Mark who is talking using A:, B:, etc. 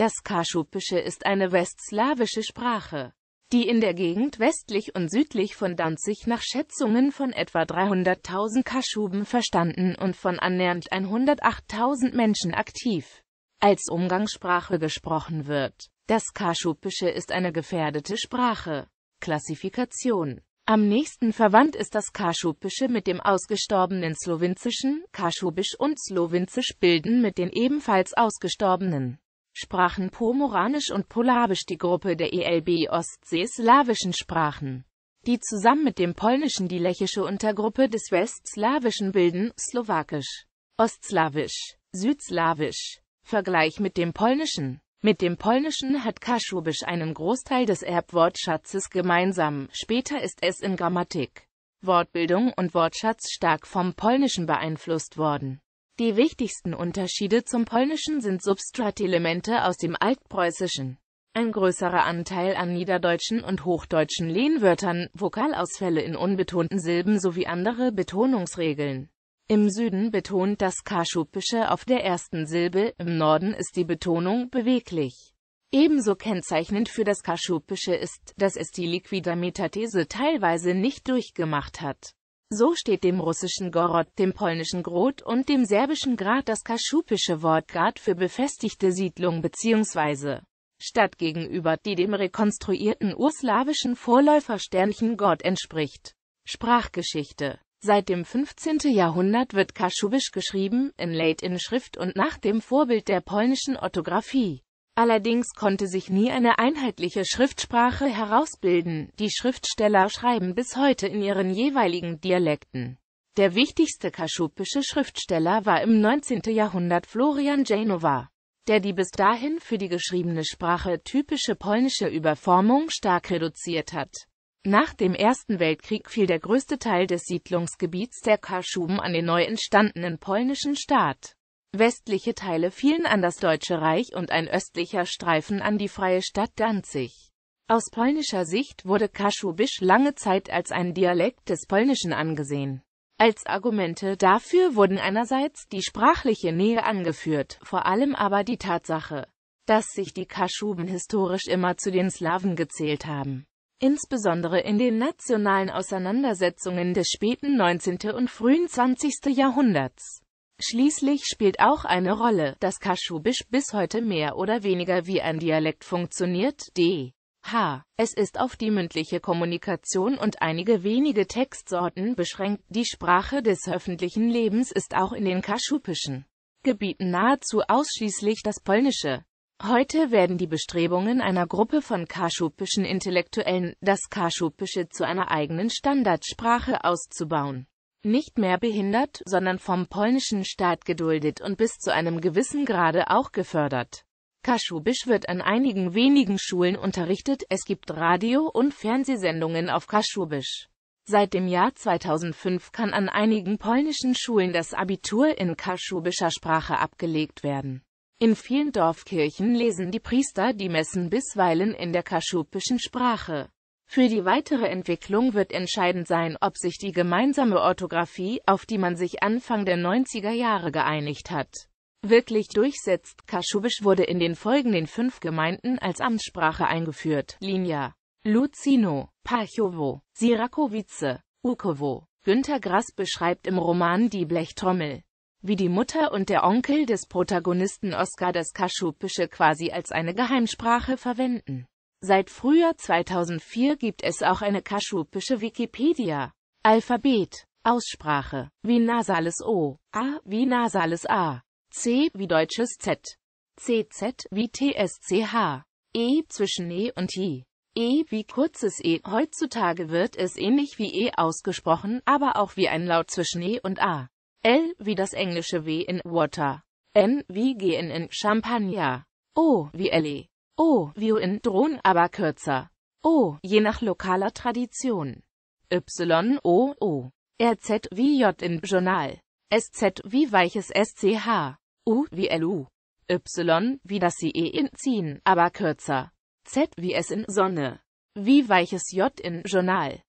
A: Das Kaschupische ist eine westslawische Sprache, die in der Gegend westlich und südlich von Danzig nach Schätzungen von etwa 300.000 Kaschuben verstanden und von annähernd 108.000 Menschen aktiv als Umgangssprache gesprochen wird. Das Kaschupische ist eine gefährdete Sprache. Klassifikation Am nächsten verwandt ist das Kaschupische mit dem ausgestorbenen Slowinzischen, Kaschubisch und Slowinzisch bilden mit den ebenfalls ausgestorbenen sprachen Pomoranisch und Polabisch die Gruppe der ELB ostseeslawischen Sprachen, die zusammen mit dem Polnischen die lechische Untergruppe des Westslawischen bilden, Slowakisch, Ostslawisch, Südslawisch. Vergleich mit dem Polnischen. Mit dem Polnischen hat Kaschubisch einen Großteil des Erbwortschatzes gemeinsam, später ist es in Grammatik, Wortbildung und Wortschatz stark vom Polnischen beeinflusst worden. Die wichtigsten Unterschiede zum Polnischen sind Substratelemente aus dem Altpreußischen. Ein größerer Anteil an niederdeutschen und hochdeutschen Lehnwörtern, Vokalausfälle in unbetonten Silben sowie andere Betonungsregeln. Im Süden betont das Kaschupische auf der ersten Silbe, im Norden ist die Betonung beweglich. Ebenso kennzeichnend für das Kaschupische ist, dass es die Liquida Metathese teilweise nicht durchgemacht hat. So steht dem russischen Gorod, dem polnischen Grot und dem serbischen Grad das kaschupische Wort Grad für befestigte Siedlung bzw. Stadt gegenüber, die dem rekonstruierten urslawischen Vorläufersternchen Gott entspricht. Sprachgeschichte Seit dem 15. Jahrhundert wird Kaschubisch geschrieben, in Late-In-Schrift und nach dem Vorbild der polnischen Orthographie. Allerdings konnte sich nie eine einheitliche Schriftsprache herausbilden, die Schriftsteller schreiben bis heute in ihren jeweiligen Dialekten. Der wichtigste kaschupische Schriftsteller war im 19. Jahrhundert Florian Janova, der die bis dahin für die geschriebene Sprache typische polnische Überformung stark reduziert hat. Nach dem Ersten Weltkrieg fiel der größte Teil des Siedlungsgebiets der Kaschuben an den neu entstandenen polnischen Staat. Westliche Teile fielen an das Deutsche Reich und ein östlicher Streifen an die freie Stadt Danzig. Aus polnischer Sicht wurde Kaschubisch lange Zeit als ein Dialekt des Polnischen angesehen. Als Argumente dafür wurden einerseits die sprachliche Nähe angeführt, vor allem aber die Tatsache, dass sich die Kaschuben historisch immer zu den Slawen gezählt haben. Insbesondere in den nationalen Auseinandersetzungen des späten 19. und frühen 20. Jahrhunderts Schließlich spielt auch eine Rolle, dass Kaschubisch bis heute mehr oder weniger wie ein Dialekt funktioniert, d. h. Es ist auf die mündliche Kommunikation und einige wenige Textsorten beschränkt, die Sprache des öffentlichen Lebens ist auch in den kaschubischen Gebieten nahezu ausschließlich das Polnische. Heute werden die Bestrebungen einer Gruppe von kaschubischen Intellektuellen, das kaschubische zu einer eigenen Standardsprache auszubauen, nicht mehr behindert, sondern vom polnischen Staat geduldet und bis zu einem gewissen Grade auch gefördert. Kaschubisch wird an einigen wenigen Schulen unterrichtet, es gibt Radio- und Fernsehsendungen auf Kaschubisch. Seit dem Jahr 2005 kann an einigen polnischen Schulen das Abitur in kaschubischer Sprache abgelegt werden. In vielen Dorfkirchen lesen die Priester die Messen bisweilen in der kaschubischen Sprache. Für die weitere Entwicklung wird entscheidend sein, ob sich die gemeinsame Orthographie, auf die man sich Anfang der 90er Jahre geeinigt hat, wirklich durchsetzt. Kaschubisch wurde in den folgenden fünf Gemeinden als Amtssprache eingeführt. Linja, Lucino, Pachowo, Sirakowice, Ukovo. Günter Grass beschreibt im Roman Die Blechtrommel, wie die Mutter und der Onkel des Protagonisten Oskar das Kaschubische quasi als eine Geheimsprache verwenden. Seit Frühjahr 2004 gibt es auch eine kaschupische Wikipedia. Alphabet, Aussprache, wie nasales O, A wie nasales A, C wie deutsches Z, CZ wie TSCH, E zwischen E und I, E wie kurzes E. Heutzutage wird es ähnlich wie E ausgesprochen, aber auch wie ein Laut zwischen E und A. L wie das englische W in Water, N wie GN in Champagner, O wie LE. O, oh, View in Drohn, aber kürzer. O, oh, je nach lokaler Tradition. Y, O, O. R, Z, wie J in Journal. S, Z, wie weiches S, C, H. U wie L, U. Y wie das CE in Ziehen, aber kürzer. Z wie es in Sonne. Wie weiches J in Journal.